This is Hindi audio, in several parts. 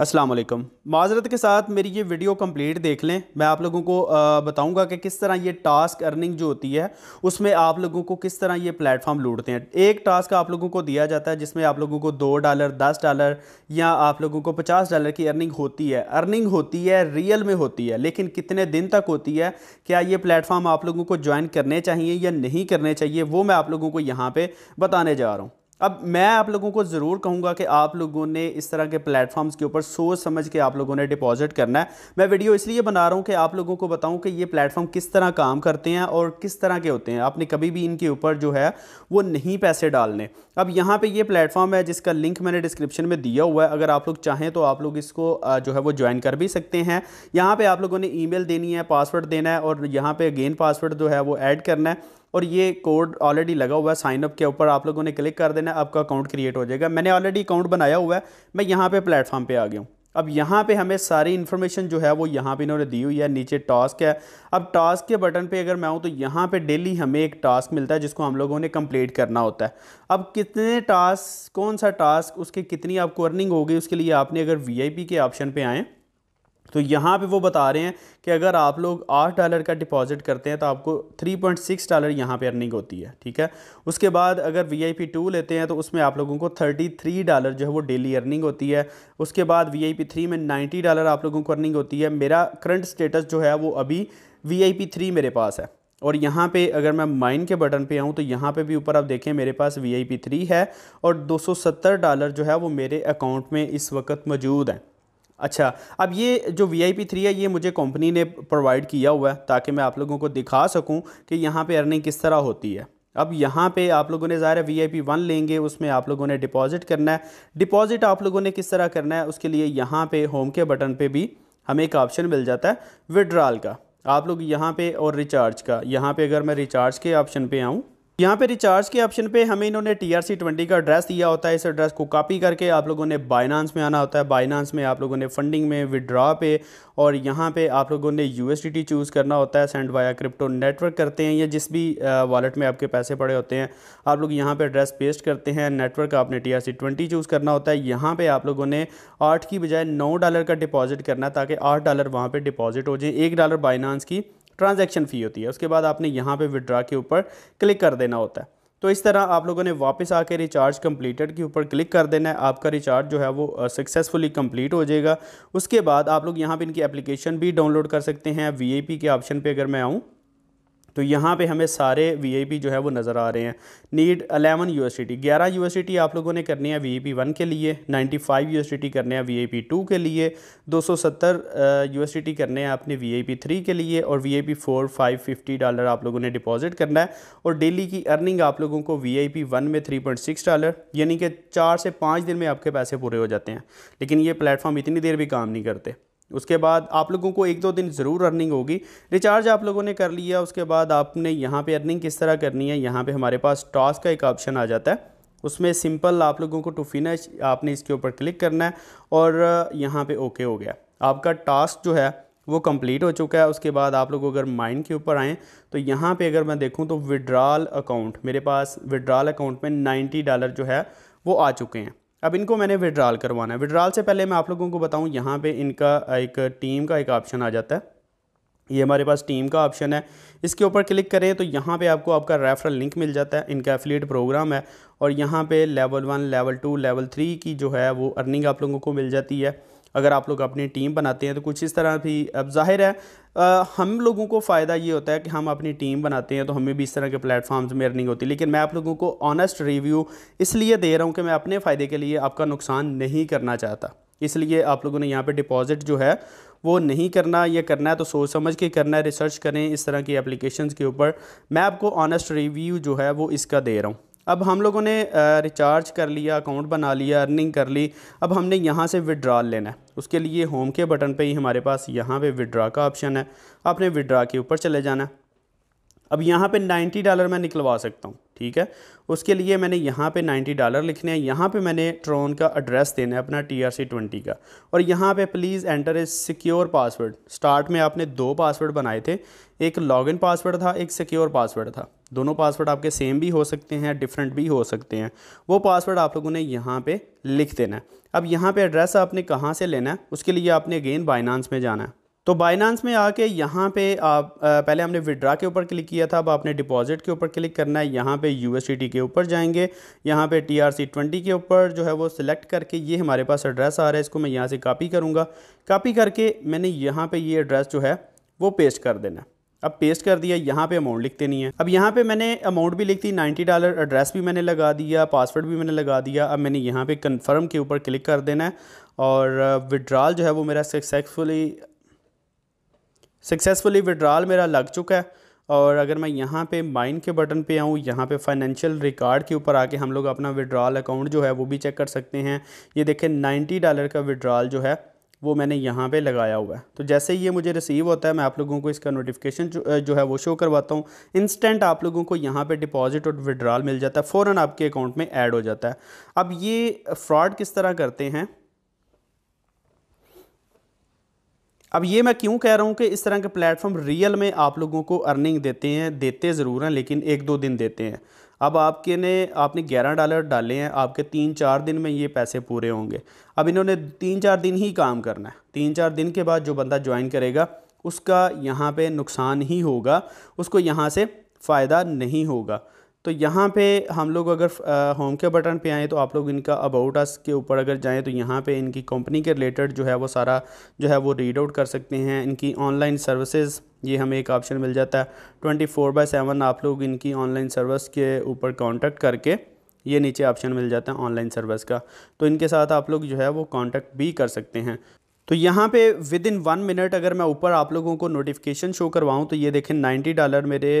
अस्सलाम वालेकुम माजरत के साथ मेरी ये वीडियो कंप्लीट देख लें मैं आप लोगों को बताऊंगा कि किस तरह ये टास्क अर्निंग जो होती है उसमें आप लोगों को किस तरह ये प्लेटफॉर्म लूटते हैं एक टास्क आप लोगों को दिया जाता है जिसमें आप लोगों को दो डॉलर दस डॉलर या आप लोगों को पचास डॉलर की अर्निंग होती है अर्निंग होती है रियल में होती है लेकिन कितने दिन तक होती है क्या ये प्लेटफॉर्म आप लोगों को ज्वाइन करने चाहिए या नहीं करने चाहिए वो मैं आप लोगों को यहाँ पर बताने जा रहा हूँ अब मैं आप लोगों को ज़रूर कहूँगा कि आप लोगों ने इस तरह के प्लेटफॉर्म्स के ऊपर सोच समझ के आप लोगों ने डिपॉजिट करना है मैं वीडियो इसलिए बना रहा हूँ कि आप लोगों को बताऊँ कि ये प्लेटफॉर्म किस तरह काम करते हैं और किस तरह के होते हैं आपने कभी भी इनके ऊपर जो है वो नहीं पैसे डालने अब यहाँ पर ये प्लेटफॉर्म है जिसका लिंक मैंने डिस्क्रिप्शन में दिया हुआ है अगर आप लोग चाहें तो आप लोग इसको जो है वो ज्वाइन कर भी सकते हैं यहाँ पर आप लोगों ने ई देनी है पासवर्ड देना है और यहाँ पर अगेन पासवर्ड जो है वो ऐड करना है और ये कोड ऑलरेडी लगा हुआ है साइनअप के ऊपर आप लोगों ने क्लिक कर देना आपका अकाउंट क्रिएट हो जाएगा मैंने ऑलरेडी अकाउंट बनाया हुआ है मैं यहाँ पर प्लेटफॉर्म पर आ गया हूँ अब यहाँ पे हमें सारी इन्फॉर्मेशन जो है वो यहाँ पे इन्होंने दी हुई है नीचे टास्क है अब टास्क के बटन पे अगर मैं हूँ तो यहाँ पे डेली हमें एक टास्क मिलता है जिसको हम लोगों ने कंप्लीट करना होता है अब कितने टास्क कौन सा टास्क उसके कितनी आपको अर्निंग होगी उसके लिए आपने अगर पी के ऑप्शन पर आएँ तो यहाँ पे वो बता रहे हैं कि अगर आप लोग आठ डॉलर का डिपॉजिट करते हैं तो आपको थ्री पॉइंट सिक्स डॉलर यहाँ पे अर्निंग होती है ठीक है उसके बाद अगर वी आई पी टू लेते हैं तो उसमें आप लोगों को थर्टी थ्री डॉलर जो है वो डेली अर्निंग होती है उसके बाद वी आई पी थ्री में नाइन्टी डॉलर आप लोगों को अर्निंग होती है मेरा करंट स्टेटस जो है वो अभी वी आई पी थ्री मेरे पास है और यहाँ पे अगर मैं माइन के बटन पे आऊँ तो यहाँ पे भी ऊपर आप देखें मेरे पास वी आई पी थ्री है और दो सौ सत्तर डॉलर जो है वो मेरे अकाउंट में इस वक्त मौजूद हैं अच्छा अब ये जो वी आई पी थ्री है ये मुझे कंपनी ने प्रोवाइड किया हुआ है ताकि मैं आप लोगों को दिखा सकूं कि यहाँ पे अर्निंग किस तरह होती है अब यहाँ पे आप लोगों ने ज़ाहिर है वी आई पी वन लेंगे उसमें आप लोगों ने डिपॉजिट करना है डिपॉजिट आप लोगों ने किस तरह करना है उसके लिए यहाँ पे होम के बटन पे भी हमें एक ऑप्शन मिल जाता है विड्रॉल का आप लोग यहाँ पर और रिचार्ज का यहाँ पर अगर मैं रिचार्ज के ऑप्शन पर आऊँ यहाँ पे रिचार्ज के ऑप्शन पे हमें इन्होंने टी आर सी ट्वेंटी का एड्रेस दिया होता है इस एड्रेस को कॉपी करके आप लोगों ने बाइनांस में आना होता है बाइनांस में आप लोगों ने फंडिंग में विड्रॉ पे और यहाँ पे आप लोगों ने यू एस टी चूज़ करना होता है सेंड वाया क्रिप्टो नेटवर्क करते हैं या जिस भी वॉलेट में आपके पैसे पड़े होते हैं आप लोग यहाँ पर एड्रेस पेस्ट करते हैं नेटवर्क आपने T R C twenty choose करना होता है यहाँ पर आप लोगों ने आठ की बजाय नौ डॉलर का डिपॉजिट करना ताकि आठ डॉलर वहाँ पर डिपॉजिट हो जाए एक डॉलर बाइनांस की ट्रांजैक्शन फ़ी होती है उसके बाद आपने यहाँ पे विड्रा के ऊपर क्लिक कर देना होता है तो इस तरह आप लोगों ने वापस आके रिचार्ज कंप्लीटेड के ऊपर क्लिक कर देना है आपका रिचार्ज जो है वो सक्सेसफुली कंप्लीट हो जाएगा उसके बाद आप लोग यहाँ पे इनकी एप्लीकेशन भी डाउनलोड कर सकते हैं वीएपी के ऑप्शन पे अगर मैं आऊँ तो यहाँ पे हमें सारे वी जो है वो नज़र आ रहे हैं नीड 11 यूएसडीटी 11 यूनिवर्सिटी आप लोगों ने करनी है वी वन के लिए 95 यूनिवर्सिटी करने हैं वीआईपी टू के लिए 270 यूएसडीटी करने हैं आपने वीआईपी थ्री के लिए और V I four five fifty dollar आप लोगों ने डिपॉजिट करना है और डेली की अर्निंग आप लोगों को वी आई में 3.6 डॉलर यानी कि चार से पाँच दिन में आपके पैसे पूरे हो जाते हैं लेकिन ये प्लेटफॉर्म इतनी देर भी काम नहीं करते उसके बाद आप लोगों को एक दो दिन ज़रूर अर्निंग होगी रिचार्ज आप लोगों ने कर लिया उसके बाद आपने यहाँ पे अर्निंग किस तरह करनी है यहाँ पे हमारे पास टॉस का एक ऑप्शन आ जाता है उसमें सिंपल आप लोगों को टू फिनिश आपने इसके ऊपर क्लिक करना है और यहाँ पे ओके हो गया आपका टास्क जो है वो कंप्लीट हो चुका है उसके बाद आप लोग अगर माइंड के ऊपर आएँ तो यहाँ पे अगर मैं देखूँ तो विड्रॉल अकाउंट मेरे पास विड्रॉल अकाउंट में नाइन्टी डॉलर जो है वो आ चुके हैं अब इनको मैंने विड्राल करवाना है विड्रॉल से पहले मैं आप लोगों को बताऊं यहाँ पे इनका एक टीम का एक ऑप्शन आ जाता है ये हमारे पास टीम का ऑप्शन है इसके ऊपर क्लिक करें तो यहाँ पे आपको आपका रेफरल लिंक मिल जाता है इनका एफिलेट प्रोग्राम है और यहाँ पे level one level two level three की जो है वो अर्निंग आप लोगों को मिल जाती है अगर आप लोग अपनी टीम बनाते हैं तो कुछ इस तरह भी अब जाहिर है आ, हम लोगों को फ़ायदा ये होता है कि हम अपनी टीम बनाते हैं तो हमें भी इस तरह के प्लेटफॉर्म्स में अर्निंग होती है लेकिन मैं आप लोगों को ऑनेस्ट रिव्यू इसलिए दे रहा हूँ कि मैं अपने फ़ायदे के लिए आपका नुकसान नहीं करना चाहता इसलिए आप लोगों ने यहाँ पर डिपॉजिट जो है वो नहीं करना या करना है तो सोच समझ के करना है रिसर्च करें इस तरह की एप्लीकेशन के ऊपर मैं आपको ऑनेस्ट रिव्यू जो है वो इसका दे रहा हूँ अब हम लोगों ने रिचार्ज कर लिया अकाउंट बना लिया अर्निंग कर ली अब हमने यहाँ से विड्रॉल लेना है उसके लिए होम के बटन पे ही हमारे पास यहाँ पे विड्रा का ऑप्शन है आपने विड्रा के ऊपर चले जाना है अब यहाँ पे 90 डॉलर मैं निकलवा सकता हूँ ठीक है उसके लिए मैंने यहाँ पे 90 डॉलर लिखने हैं यहाँ पे मैंने ट्रोन का एड्रेस देना है अपना टी आर सी ट्वेंटी का और यहाँ पे please enter a secure password start में आपने दो पासवर्ड बनाए थे एक लॉगिन पासवर्ड था एक सिक्योर पासवर्ड था दोनों पासवर्ड आपके सेम भी हो सकते हैं डिफरेंट भी हो सकते हैं वो पासवर्ड आप लोगों ने यहाँ पे लिख देना है अब यहाँ पे एड्रेस आपने कहाँ से लेना है उसके लिए आपने अगेन बाइनांस में जाना है तो बाइनांस में आके यहाँ पे आप पहले हमने विड्रा के ऊपर क्लिक किया था अब आपने डिपॉजिट के ऊपर क्लिक करना है यहाँ पे यू के ऊपर जाएंगे यहाँ पे टी आर सी ट्वेंटी के ऊपर जो है वो सिलेक्ट करके ये हमारे पास एड्रेस आ रहा है इसको मैं यहाँ से कापी करूँगा कापी करके मैंने यहाँ पे ये एड्रेस जो है वो पेस्ट कर देना अब पेस्ट कर दिया यहाँ पे अमाउंट लिखते नहीं है अब यहाँ पे मैंने अमाउंट भी लिख दी नाइन्टी डॉलर एड्रेस भी मैंने लगा दिया पासवर्ड भी मैंने लगा दिया अब मैंने यहाँ पे कन्फर्म के ऊपर क्लिक कर देना है और विड्रॉल uh, जो है वो मेरा सक्सेसफुली सक्सेसफुली विड्रॉल मेरा लग चुका है और अगर मैं यहाँ पे माइन के बटन पे आऊँ यहाँ पे फाइनेंशियल रिकॉर्ड के ऊपर आके हम लोग अपना विड्रॉल अकाउंट जो है वो भी चेक कर सकते हैं ये देखें नाइन्टी डॉलर का विड्रॉल जो है वो मैंने यहाँ पे लगाया हुआ है तो जैसे ही ये मुझे रिसीव होता है मैं आप लोगों को इसका नोटिफिकेशन जो, जो है वो शो करवाता हूँ इंस्टेंट आप लोगों को यहाँ पे डिपॉजिट और विड्रॉल मिल जाता है फ़ौरन आपके अकाउंट में ऐड हो जाता है अब ये फ्रॉड किस तरह करते हैं अब ये मैं क्यों कह रहा हूँ कि इस तरह के प्लेटफॉर्म रियल में आप लोगों को अर्निंग देते हैं देते ज़रूर हैं लेकिन एक दो दिन देते हैं अब आपके ने आपने ग्यारह डॉलर डाले हैं आपके तीन चार दिन में ये पैसे पूरे होंगे अब इन्होंने तीन चार दिन ही काम करना है तीन चार दिन के बाद जो बंदा ज्वाइन करेगा उसका यहाँ पे नुकसान ही होगा उसको यहाँ से फ़ायदा नहीं होगा तो यहाँ पे हम लोग अगर होम के बटन पे आएँ तो आप लोग इनका अबाउट अस के ऊपर अगर जाएँ तो यहाँ पे इनकी कंपनी के रिलेटेड जो है वो सारा जो है वो रीड आउट कर सकते हैं इनकी ऑनलाइन सर्विसेज़ ये हमें एक ऑप्शन मिल जाता है ट्वेंटी फोर बाई सेवन आप लोग इनकी ऑनलाइन सर्विस के ऊपर कॉन्टैक्ट करके ये नीचे ऑप्शन मिल जाता है ऑनलाइन सर्विस का तो इनके साथ आप लोग जो है वो कॉन्टैक्ट भी कर सकते हैं तो यहाँ पे विद इन वन मिनट अगर मैं ऊपर आप लोगों को नोटिफिकेशन शो करवाऊँ तो ये देखें 90 डॉलर मेरे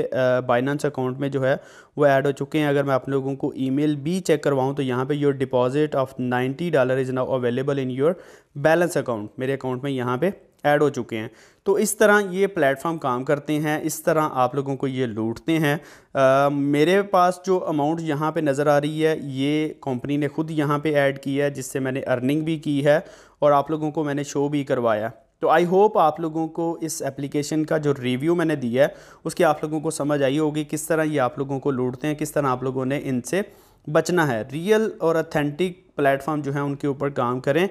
बाइनांस अकाउंट में जो है वो ऐड हो चुके हैं अगर मैं आप लोगों को ईमेल भी चेक करवाऊँ तो यहाँ पे your deposit of 90 dollar is now available in your balance account मेरे अकाउंट में यहाँ पे ऐड हो चुके हैं तो इस तरह ये प्लेटफॉर्म काम करते हैं इस तरह आप लोगों को ये लूटते हैं आ, मेरे पास जो अमाउंट यहाँ पे नज़र आ रही है ये कंपनी ने ख़ुद यहाँ पे ऐड किया है जिससे मैंने अर्निंग भी की है और आप लोगों को मैंने शो भी करवाया तो आई होप आप लोगों को इस एप्लीकेशन का जो रिव्यू मैंने दिया है उसकी आप लोगों को समझ आई होगी किस तरह ये आप लोगों को लूटते हैं किस तरह आप लोगों ने इनसे बचना है रियल और अथेंटिक प्लेटफॉर्म जो है उनके ऊपर काम करें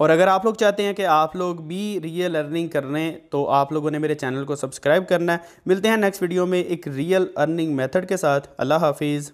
और अगर आप लोग चाहते हैं कि आप लोग भी रियल अर्निंग कर रहे हैं तो आप लोगों ने मेरे चैनल को सब्सक्राइब करना है मिलते हैं नेक्स्ट वीडियो में एक रियल अर्निंग मेथड के साथ अल्लाह हाफिज़